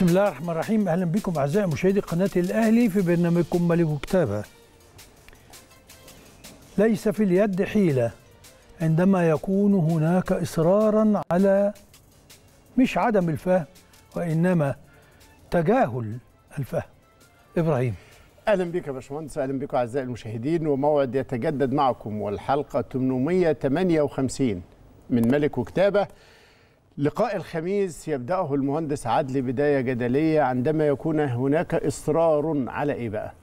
بسم الله الرحمن الرحيم اهلا بكم اعزائي مشاهدي قناه الاهلي في برنامجكم ملك وكتابه. ليس في اليد حيله عندما يكون هناك اصرارا على مش عدم الفهم وانما تجاهل الفهم. ابراهيم اهلا بك يا باشمهندس اهلا بكم اعزائي المشاهدين وموعد يتجدد معكم والحلقه 858 من ملك وكتابه لقاء الخميس يبدأه المهندس عدلي بداية جدلية عندما يكون هناك إصرار على إيه بقى؟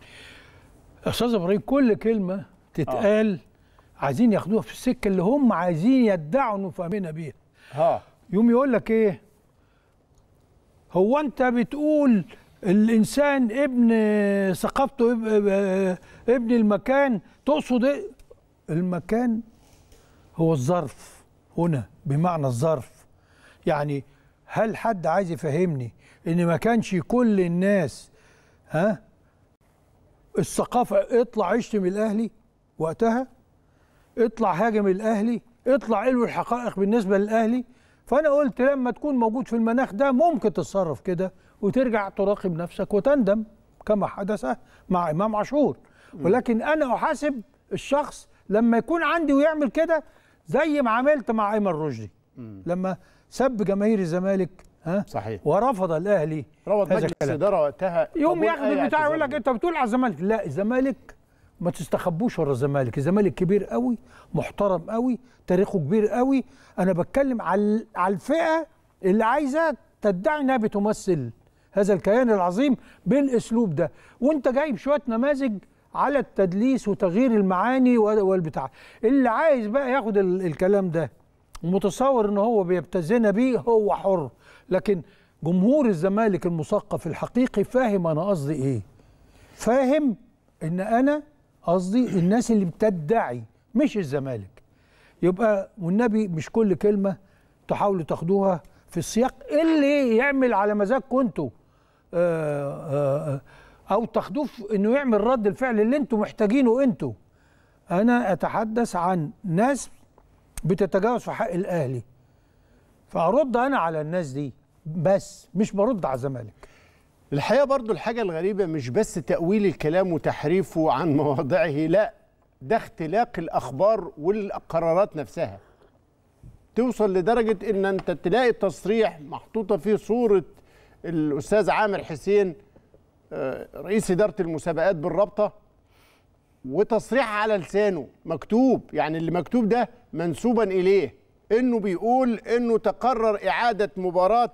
أستاذ إبراهيم كل كلمة تتقال آه. عايزين ياخدوها في السكة اللي هم عايزين يدعوا إنه فاهمينها بيها. آه. يوم يقول لك إيه؟ هو أنت بتقول الإنسان ابن ثقافته ابن المكان تقصد إيه؟ المكان هو الظرف هنا بمعنى الظرف يعني هل حد عايز يفهمني ان ما كانش كل الناس ها الثقافه اطلع اشتم الاهلي وقتها اطلع هاجم الاهلي اطلع الوي الحقائق بالنسبه للاهلي فانا قلت لما تكون موجود في المناخ ده ممكن تتصرف كده وترجع تراقب نفسك وتندم كما حدث مع امام عاشور ولكن انا احاسب الشخص لما يكون عندي ويعمل كده زي ما عملت مع ايمن رشدي لما سب جماهير الزمالك ها صحيح ورفض الاهلي رفض مجلس الاداره وقتها يوم ياخد البتاع يقول لك انت بتقول على الزمالك لا الزمالك ما تستخبوش ورا الزمالك الزمالك كبير قوي محترم قوي تاريخه كبير قوي انا بتكلم على على الفئه اللي عايزه تدعي انها بتمثل هذا الكيان العظيم بالاسلوب ده وانت جايب شويه نماذج على التدليس وتغيير المعاني والبتاع اللي عايز بقى ياخد الكلام ده ومتصور ان هو بيبتزنا بيه هو حر لكن جمهور الزمالك المثقف الحقيقي فاهم انا قصدي ايه فاهم ان انا قصدي الناس اللي بتدعي مش الزمالك يبقى والنبي مش كل كلمه تحاولوا تاخدوها في السياق اللي يعمل على مزاجكم انتوا آه، آه، آه، او تاخدوه انه يعمل رد الفعل اللي انتوا محتاجينه انتوا انا اتحدث عن ناس بتتجاوز في حق الاهلي فارد انا على الناس دي بس مش برد على الزمالك الحقيقه برضو الحاجه الغريبه مش بس تاويل الكلام وتحريفه عن مواضعه لا ده اختلاق الاخبار والقرارات نفسها توصل لدرجه ان انت تلاقي تصريح محطوطه فيه صوره الاستاذ عامر حسين آه، رئيس اداره المسابقات بالرابطه وتصريح على لسانه مكتوب يعني اللي مكتوب ده منسوبا اليه انه بيقول انه تقرر اعاده مباراه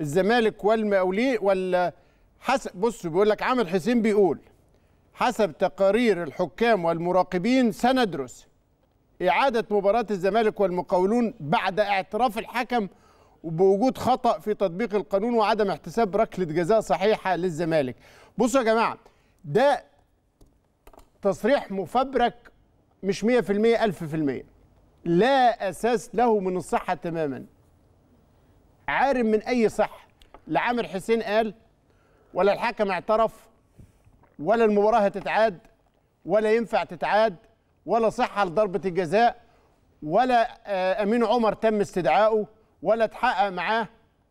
الزمالك والمقاولين وال حسب بص بيقول لك عامر حسين بيقول حسب تقارير الحكام والمراقبين سندرس اعاده مباراه الزمالك والمقاولون بعد اعتراف الحكم وبوجود خطا في تطبيق القانون وعدم احتساب ركله جزاء صحيحه للزمالك بصوا يا جماعه ده تصريح مفبرك مش 100% 1000% لا اساس له من الصحه تماما عارم من اي صحه لا عامر حسين قال ولا الحكم اعترف ولا المباراه هتتعاد ولا ينفع تتعاد ولا صحه لضربه الجزاء ولا آه، امين عمر تم استدعائه ولا اتحقق معاه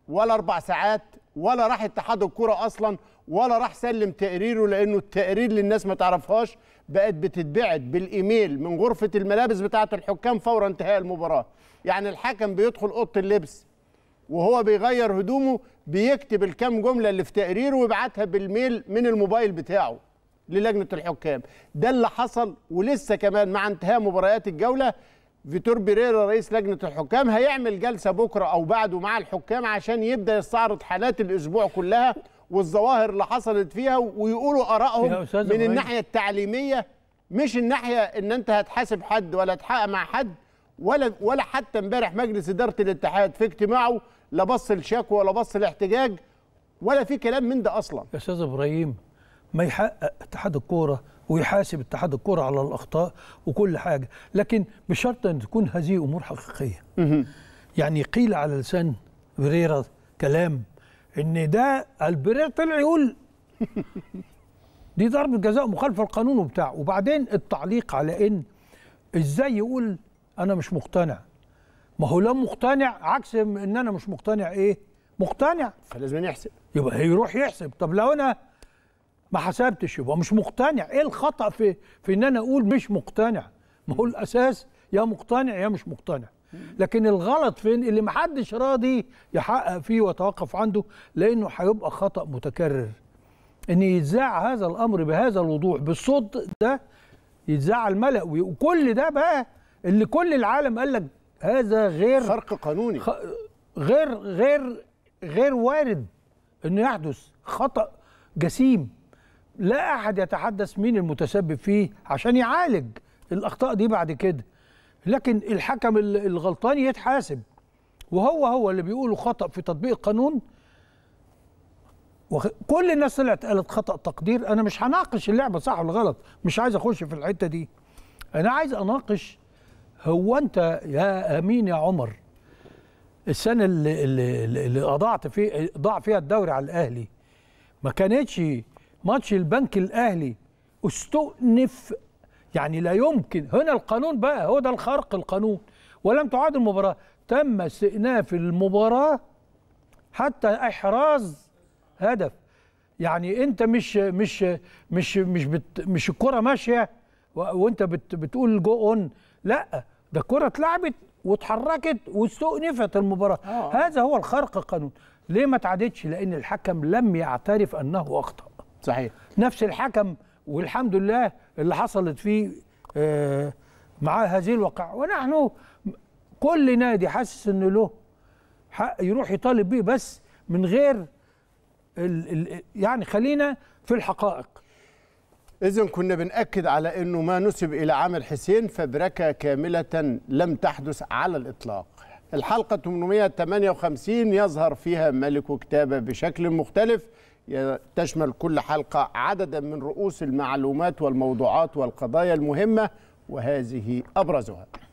ولا اربع ساعات ولا راح اتحاد الكرة أصلا ولا راح سلم تقريره لأنه التقرير للناس ما تعرفهاش بقت بتتبعت بالإيميل من غرفة الملابس بتاعة الحكام فور انتهاء المباراة يعني الحكم بيدخل أوضة اللبس وهو بيغير هدومه بيكتب الكام جملة اللي في تقريره ويبعتها بالميل من الموبايل بتاعه للجنة الحكام ده اللي حصل ولسه كمان مع انتهاء مباريات الجولة فيتور بيريرا رئيس لجنه الحكام هيعمل جلسه بكره او بعده مع الحكام عشان يبدا يستعرض حالات الاسبوع كلها والظواهر اللي حصلت فيها ويقولوا ارائهم من الناحيه التعليميه مش الناحيه ان انت هتحاسب حد ولا تحقق مع حد ولا ولا حتى امبارح مجلس اداره الاتحاد في اجتماعه لا بص الشكوى ولا بص الاحتجاج ولا في كلام من ده اصلا يا استاذ ابراهيم ما يحقق اتحاد الكوره ويحاسب اتحاد الكره على الاخطاء وكل حاجه لكن بشرط ان تكون هذه امور حقيقيه يعني قيل على لسان بريرة كلام ان ده البرير طلع يقول دي ضربه جزاء مخالفه للقانون وبتاع وبعدين التعليق على ان ازاي يقول انا مش مقتنع ما هو لم مقتنع عكس ان انا مش مقتنع ايه مقتنع فلازم يحسب يبقى هيروح يحسب طب لو انا ما حسبتش يبقى مش مقتنع ايه الخطا في في ان انا اقول مش مقتنع ما هو الاساس يا مقتنع يا مش مقتنع لكن الغلط فين اللي محدش راضي يحقق فيه ويتوقف عنده لانه هيبقى خطا متكرر ان يتذاع هذا الامر بهذا الوضوح بالصوت ده يتذاع الملا وكل ده بقى اللي كل العالم قال لك هذا غير خرق قانوني خ... غير غير غير وارد انه يحدث خطا جسيم لا احد يتحدث مين المتسبب فيه عشان يعالج الاخطاء دي بعد كده لكن الحكم الغلطان يتحاسب وهو هو اللي بيقوله خطا في تطبيق القانون كل الناس طلعت قالت خطا تقدير انا مش هناقش اللعبه صح ولا غلط مش عايز اخش في الحته دي انا عايز اناقش هو انت يا امين يا عمر السنه اللي, اللي, اللي اضعت فيه ضاع فيها الدوري على الاهلي ما كانتش ماتش البنك الاهلي استؤنف يعني لا يمكن هنا القانون بقى هو ده الخرق القانون ولم تعاد المباراه تم استئناف المباراه حتى احراز هدف يعني انت مش مش مش مش بت مش الكره ماشيه وانت بت بتقول جو اون لا ده الكره اتلعبت واتحركت واستؤنفت المباراه آه. هذا هو الخرق القانون ليه ما تعادتش لان الحكم لم يعترف انه اخطا صحيح نفس الحكم والحمد لله اللي حصلت فيه معاه هذه الواقعة ونحن كل نادي حاسس انه له حق يروح يطالب بيه بس من غير الـ الـ يعني خلينا في الحقائق إذا كنا بنأكد على أنه ما نسب إلى عامر حسين فبركة كاملة لم تحدث على الإطلاق الحلقة 858 يظهر فيها ملك وكتابه بشكل مختلف تشمل كل حلقة عددا من رؤوس المعلومات والموضوعات والقضايا المهمة وهذه أبرزها